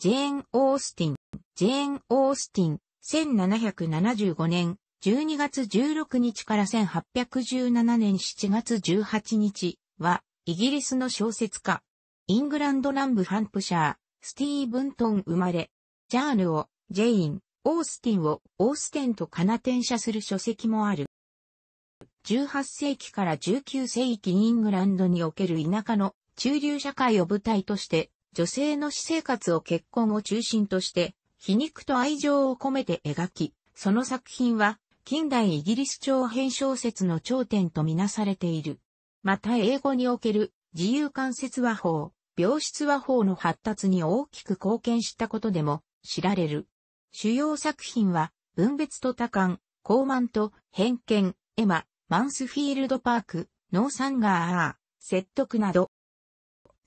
ジェーン・オースティン、ジェーン・オースティン、1775年12月16日から1817年7月18日は、イギリスの小説家、イングランド南部ハンプシャー、スティーブントン生まれ、ジャールを、ジェイン、オースティンを、オーステンとカナ転写する書籍もある。18世紀から19世紀イングランドにおける田舎の中流社会を舞台として女性の私生活を結婚を中心として、皮肉と愛情を込めて描き、その作品は、近代イギリス長編小説の頂点とみなされている。また英語における自由間接和法、病室和法の発達に大きく貢献したことでも知られる。主要作品は、分別と多感、高慢と偏見、エマ、マンスフィールドパーク、ノーサンガーアー、説得など、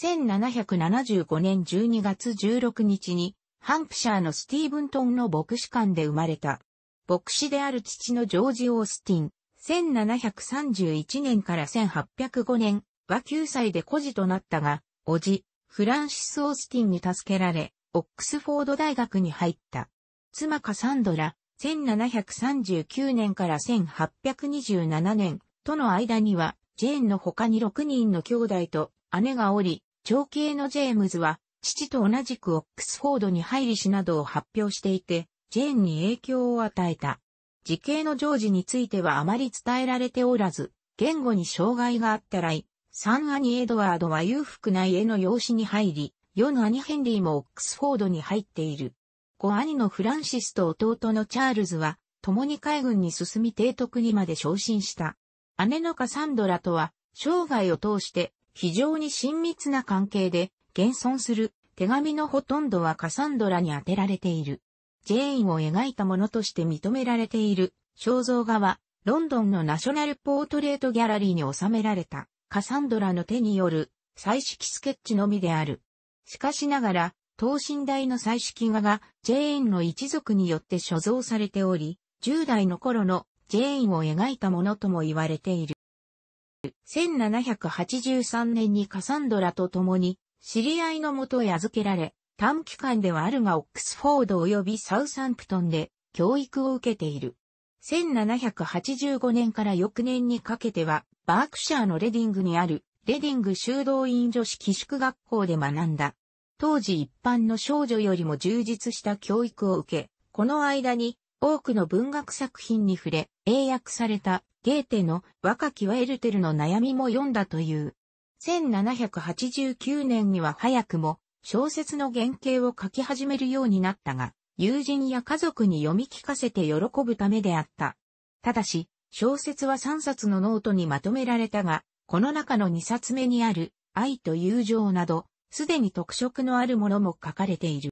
1775年12月16日に、ハンプシャーのスティーブントンの牧師館で生まれた。牧師である父のジョージ・オースティン、1731年から1805年は9歳で孤児となったが、叔父、フランシス・オースティンに助けられ、オックスフォード大学に入った。妻カサンドラ、1739年から1827年との間には、ジェーンの他に6人の兄弟と姉がおり、長兄のジェームズは、父と同じくオックスフォードに入りしなどを発表していて、ジェーンに影響を与えた。時系のジョージについてはあまり伝えられておらず、言語に障害があったらい、三兄エドワードは裕福な家の養子に入り、四兄ヘンリーもオックスフォードに入っている。五兄のフランシスと弟のチャールズは、共に海軍に進み提督にまで昇進した。姉のカサンドラとは、生涯を通して非常に親密な関係で、現存する手紙のほとんどはカサンドラに当てられている。ジェインを描いたものとして認められている肖像画は、ロンドンのナショナルポートレートギャラリーに収められたカサンドラの手による彩色スケッチのみである。しかしながら、等身大の彩色画がジェインの一族によって所蔵されており、10代の頃のジェインを描いたものとも言われている。る1783年にカサンドラと共に知り合いのもとへ預けられ、短期間ではあるがオックスフォード及びサウサンプトンで教育を受けている。1785年から翌年にかけては、バークシャーのレディングにあるレディング修道院女子寄宿学校で学んだ。当時一般の少女よりも充実した教育を受け、この間に多くの文学作品に触れ、英訳されたゲーテの若きはエルテルの悩みも読んだという。1789年には早くも小説の原型を書き始めるようになったが、友人や家族に読み聞かせて喜ぶためであった。ただし、小説は3冊のノートにまとめられたが、この中の2冊目にある愛と友情など、すでに特色のあるものも書かれている。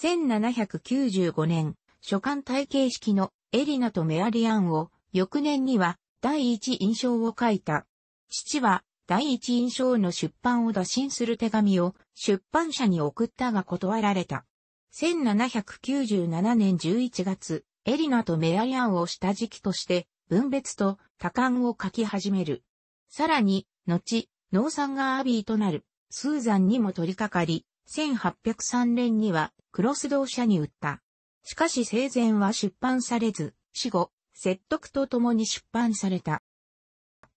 1795年、書簡体系式のエリナとメアリアンを翌年には第一印象を書いた。父は第一印象の出版を打診する手紙を出版社に送ったが断られた。1797年11月、エリナとメアリアンを下敷きとして分別と多感を書き始める。さらに、後、農産がーアビーとなる、スーザンにも取り掛かり、1803年にはクロス同社に売った。しかし生前は出版されず、死後、説得とともに出版された。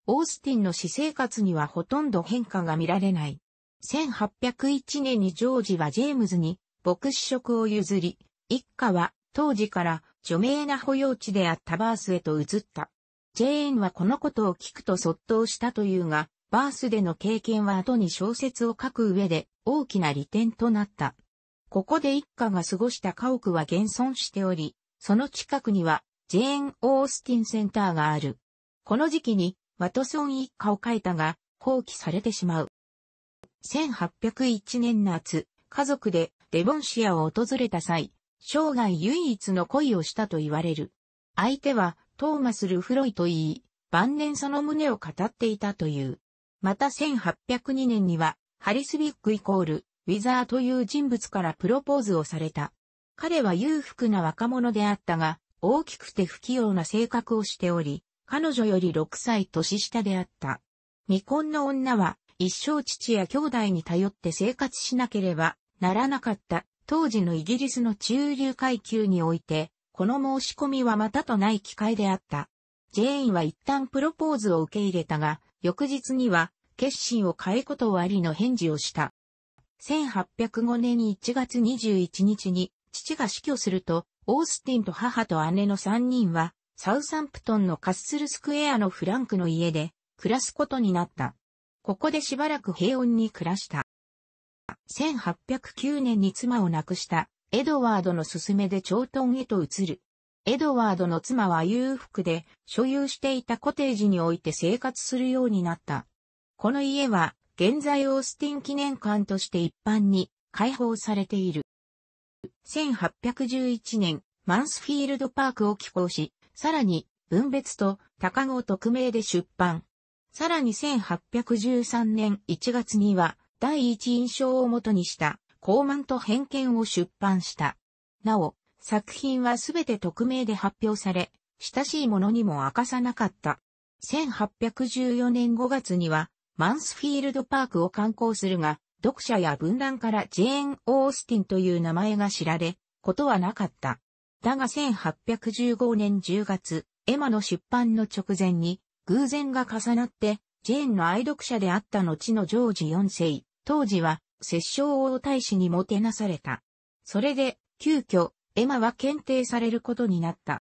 オースティンの私生活にはほとんど変化が見られない。1801年にジョージはジェームズに牧師職を譲り、一家は当時から著名な保養地であったバースへと移った。ジェーンはこのことを聞くと卒倒したというが、バースでの経験は後に小説を書く上で大きな利点となった。ここで一家が過ごした家屋は現存しており、その近くにはジェーン・オースティンセンターがある。この時期にワトソン一家を描いたが、放棄されてしまう。1801年夏、家族でデボンシアを訪れた際、生涯唯一の恋をしたと言われる。相手はトーマス・ルフロイと言い、晩年その胸を語っていたという。また1802年には、ハリスビックイコール、ウィザーという人物からプロポーズをされた。彼は裕福な若者であったが、大きくて不器用な性格をしており、彼女より6歳年下であった。未婚の女は一生父や兄弟に頼って生活しなければならなかった当時のイギリスの中流階級において、この申し込みはまたとない機会であった。ジェーンは一旦プロポーズを受け入れたが、翌日には決心を変えことをありの返事をした。1805年1月21日に父が死去すると、オースティンと母と姉の3人は、サウサンプトンのカッスルスクエアのフランクの家で暮らすことになった。ここでしばらく平穏に暮らした。1809年に妻を亡くしたエドワードの勧めで長トへと移る。エドワードの妻は裕福で所有していたコテージにおいて生活するようになった。この家は現在オースティン記念館として一般に開放されている。1811年、マンスフィールドパークを寄稿し、さらに、分別と高号匿名で出版。さらに1813年1月には、第一印象をもとにした、高慢と偏見を出版した。なお、作品はすべて匿名で発表され、親しい者にも明かさなかった。1814年5月には、マンスフィールドパークを観光するが、読者や文壇からジェーン・オースティンという名前が知られ、ことはなかった。だが1815年10月、エマの出版の直前に、偶然が重なって、ジェーンの愛読者であった後のジョージ4世、当時は、摂政王大使にもてなされた。それで、急遽、エマは検定されることになった。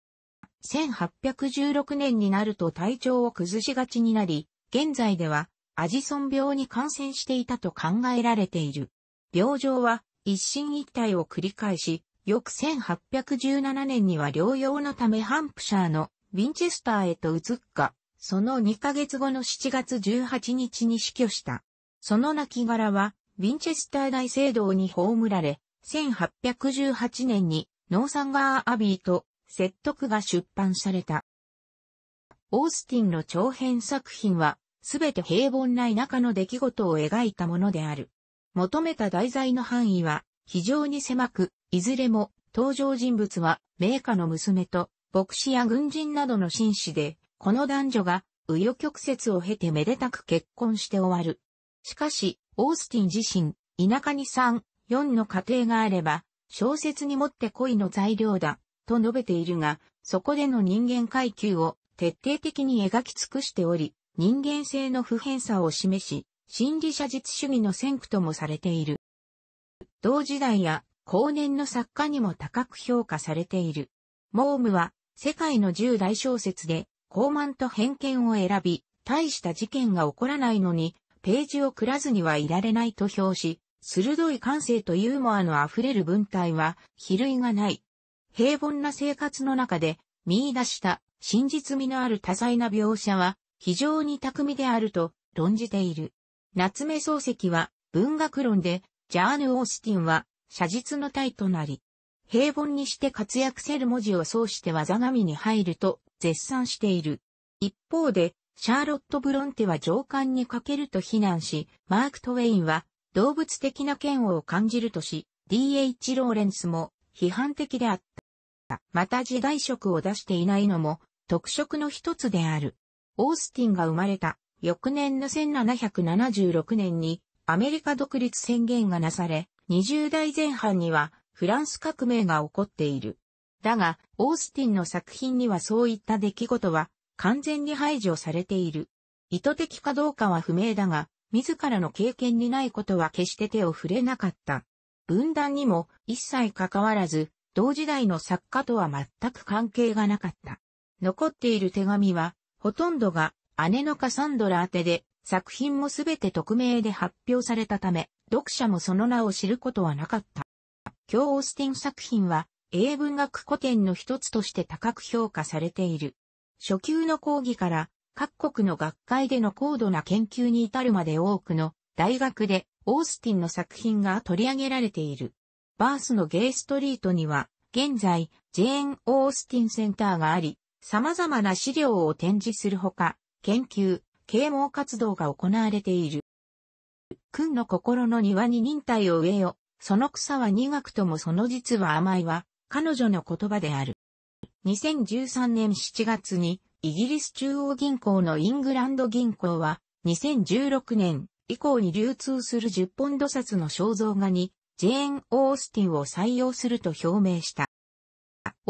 1816年になると体調を崩しがちになり、現在ではアジソン病に感染していたと考えられている。病状は一進一退を繰り返し、翌1817年には療養のためハンプシャーのウィンチェスターへと移った。その2ヶ月後の7月18日に死去した。その亡骸は、ウィンチェスター大聖堂に葬られ、1818年にノーサンガーアビーと説得が出版された。オースティンの長編作品はすべて平凡な田舎の出来事を描いたものである。求めた題材の範囲は非常に狭く、いずれも登場人物は名家の娘と牧師や軍人などの紳士で、この男女が紆余曲折を経てめでたく結婚して終わる。しかし、オースティン自身、田舎に3、4の家庭があれば、小説にもって恋の材料だ、と述べているが、そこでの人間階級を徹底的に描き尽くしており、人間性の不変さを示し、心理写実主義の先駆ともされている。同時代や後年の作家にも高く評価されている。モームは世界の10大小説で傲慢と偏見を選び、大した事件が起こらないのに、ページをくらずにはいられないと評し、鋭い感性とユーモアの溢れる文体は、比類がない。平凡な生活の中で見出した真実味のある多彩な描写は、非常に巧みであると論じている。夏目漱石は文学論で、ジャーヌ・オースティンは写実の体となり、平凡にして活躍せる文字をそうして技神に入ると絶賛している。一方で、シャーロット・ブロンテは上官に欠けると非難し、マーク・トウェインは動物的な嫌悪を感じるとし、D.H. ローレンスも批判的であった。また時代色を出していないのも特色の一つである。オースティンが生まれた翌年の1776年にアメリカ独立宣言がなされ、20代前半にはフランス革命が起こっている。だが、オースティンの作品にはそういった出来事は完全に排除されている。意図的かどうかは不明だが、自らの経験にないことは決して手を触れなかった。分断にも一切関わらず、同時代の作家とは全く関係がなかった。残っている手紙は、ほとんどが姉のカサンドラ宛てで、作品もすべて匿名で発表されたため、読者もその名を知ることはなかった。今日オースティン作品は、英文学古典の一つとして高く評価されている。初級の講義から、各国の学会での高度な研究に至るまで多くの大学でオースティンの作品が取り上げられている。バースのゲイストリートには現在ジェーン・オースティンセンターがあり、様々な資料を展示するほか、研究、啓蒙活動が行われている。君の心の庭に忍耐を植えよ、その草は苦くともその実は甘いは、彼女の言葉である。2013年7月に、イギリス中央銀行のイングランド銀行は、2016年以降に流通する10ポンド札の肖像画に、ジェーン・オースティンを採用すると表明した。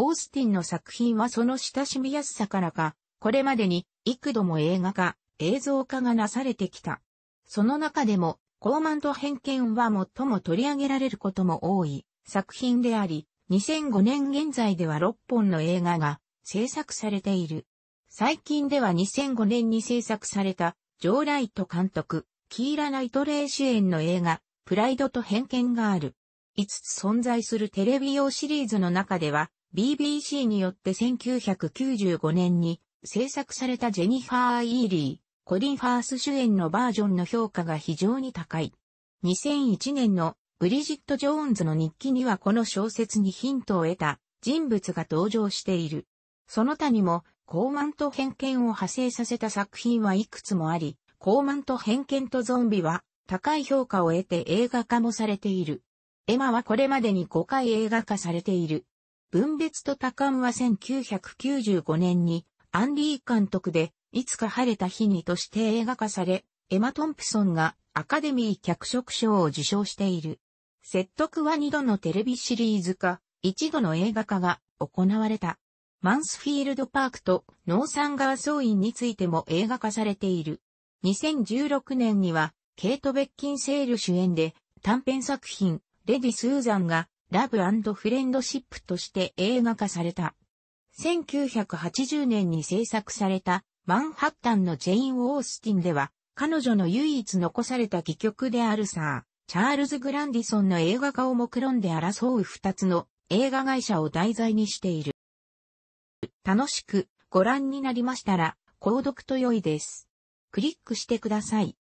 オースティンの作品はその親しみやすさからか、これまでに幾度も映画化、映像化がなされてきた。その中でも、高慢と偏見は最も取り上げられることも多い作品であり、2005年現在では6本の映画が制作されている。最近では2005年に制作された、ジョー・ライト監督、キーラ・ナイトレイ主演の映画、プライドと偏見がある。5つ存在するテレビ用シリーズの中では、BBC によって1995年に制作されたジェニファー・イーリー、コリン・ファース主演のバージョンの評価が非常に高い。2001年のブリジット・ジョーンズの日記にはこの小説にヒントを得た人物が登場している。その他にも、高慢と偏見を派生させた作品はいくつもあり、高慢と偏見とゾンビは高い評価を得て映画化もされている。エマはこれまでに5回映画化されている。分別と多感は1995年にアンリー監督でいつか晴れた日にとして映画化され、エマ・トンプソンがアカデミー脚色賞を受賞している。説得は2度のテレビシリーズ化、1度の映画化が行われた。マンスフィールドパークとノーサンガー総員についても映画化されている。2016年にはケイト・ベッキンセール主演で短編作品レディ・スーザンがラブフレンドシップとして映画化された。1980年に制作されたマンハッタンのジェイン・オースティンでは、彼女の唯一残された戯曲であるサー、チャールズ・グランディソンの映画化を目論んで争う二つの映画会社を題材にしている。楽しくご覧になりましたら、購読と良いです。クリックしてください。